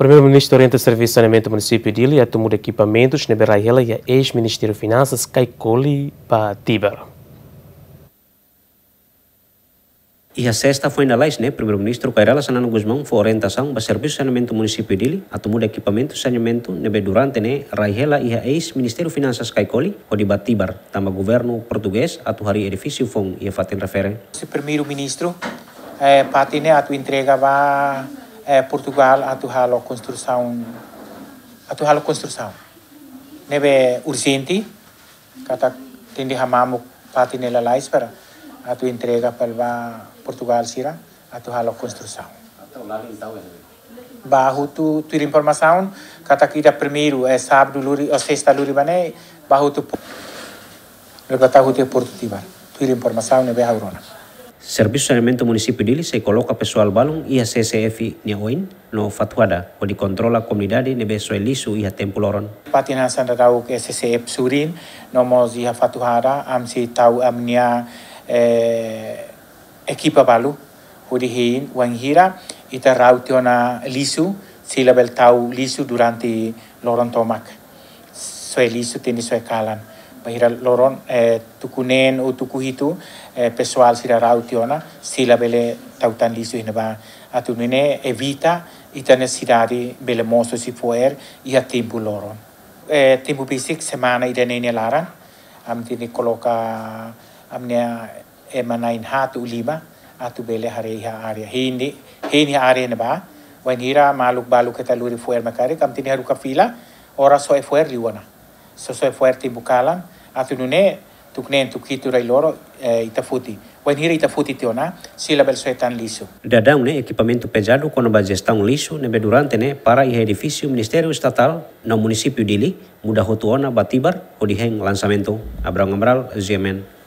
Primeiro-Ministro orienta serviço de saneamento do município de Ilha, a de equipamentos na Berraihela e a ex-Ministério de Finanças para Patibar. E a sexta foi na Lais, né? Primeiro-Ministro Cairala Sanano Guzmão foi orientação para serviço de saneamento do município de Ilha, a tomada de de saneamento na durante, né? Raihela e a ex-Ministério Finanças Caicoli o de Batibar, tama governo português, a hari edifício fom e a fatem refere. primeiro-ministro, eh, é, né? patine a tua entrega para é, Portugal atual a construção atual a construção neve urgente kata tende hamamu pati nela lá espera a tua entrega para Portugal sira atual construção barro tu tu informação kata kita primeiro é sábado luri ou sexta luri bané barro tu Regata hutia tibar. Tu informação nebe haurona. Serviço de Saneamento do município de Ilha coloca pessoal balão e a CCF Niaoin no Fatuada, onde controla a comunidade de Beso Eliso e a Tempo Loron. Patina Santa Tau que é CCF Surin, nomos e a Fatuada, amsi tau amnia eh, equipa balu, onde hein, wanghira, e ta rautio na Eliso, se level tau Eliso durante Loron Tomac. Sua Eliso tem sua calan pahira loron eh, tukunen o tukuhitu eh, pessoal sira rautiona sila bele tautan lisu ina ba atunine evita itane sirari bele mosso si foer i a tempo loron eh, tempo bisik semana idene ne lara am tini coloca amnia emana in hatu lima atu bele hare ha area hindi hindi area ne ba wanira maluk baluk ketaluri foer makare kam tini haruka fila ora so e foer liwana sesuai fuerti bukalan atu nune tu kitu rai loro eh, itafuti wenhiri itafuti tiona sila bel suetan lisu dadang ne equipamento pesado kono ba gestão ya lisu ne durante ne para i edifício ministerio estatal no município dili Ili muda hotuona batibar hodiheng lansamento abrang amral zemen